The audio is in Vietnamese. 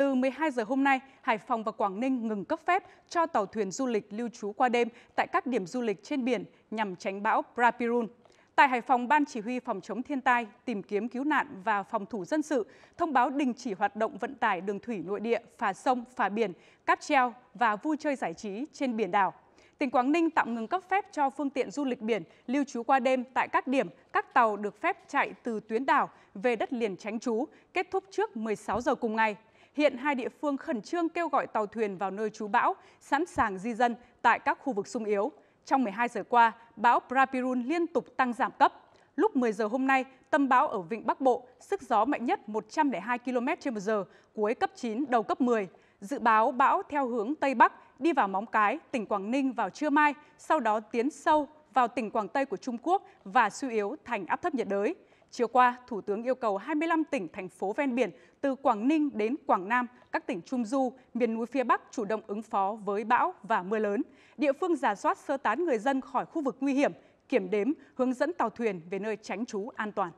từ 12 giờ hôm nay, Hải Phòng và Quảng Ninh ngừng cấp phép cho tàu thuyền du lịch lưu trú qua đêm tại các điểm du lịch trên biển nhằm tránh bão Prapirun. Tại Hải Phòng, Ban Chỉ huy Phòng chống thiên tai, tìm kiếm cứu nạn và phòng thủ dân sự thông báo đình chỉ hoạt động vận tải đường thủy nội địa, phà sông, phà biển, cáp treo và vui chơi giải trí trên biển đảo. Tỉnh Quảng Ninh tạm ngừng cấp phép cho phương tiện du lịch biển lưu trú qua đêm tại các điểm các tàu được phép chạy từ tuyến đảo về đất liền tránh trú, kết thúc trước 16 giờ cùng ngày. Hiện hai địa phương khẩn trương kêu gọi tàu thuyền vào nơi trú bão, sẵn sàng di dân tại các khu vực sung yếu. Trong 12 giờ qua, bão Prapirun liên tục tăng giảm cấp. Lúc 10 giờ hôm nay, tâm bão ở Vịnh Bắc Bộ, sức gió mạnh nhất 102 km h cuối cấp 9, đầu cấp 10. Dự báo bão theo hướng Tây Bắc đi vào Móng Cái, tỉnh Quảng Ninh vào trưa mai, sau đó tiến sâu vào tỉnh Quảng Tây của Trung Quốc và suy yếu thành áp thấp nhiệt đới. Chiều qua, Thủ tướng yêu cầu 25 tỉnh, thành phố ven biển từ Quảng Ninh đến Quảng Nam, các tỉnh Trung Du, miền núi phía Bắc chủ động ứng phó với bão và mưa lớn. Địa phương giả soát sơ tán người dân khỏi khu vực nguy hiểm, kiểm đếm, hướng dẫn tàu thuyền về nơi tránh trú an toàn.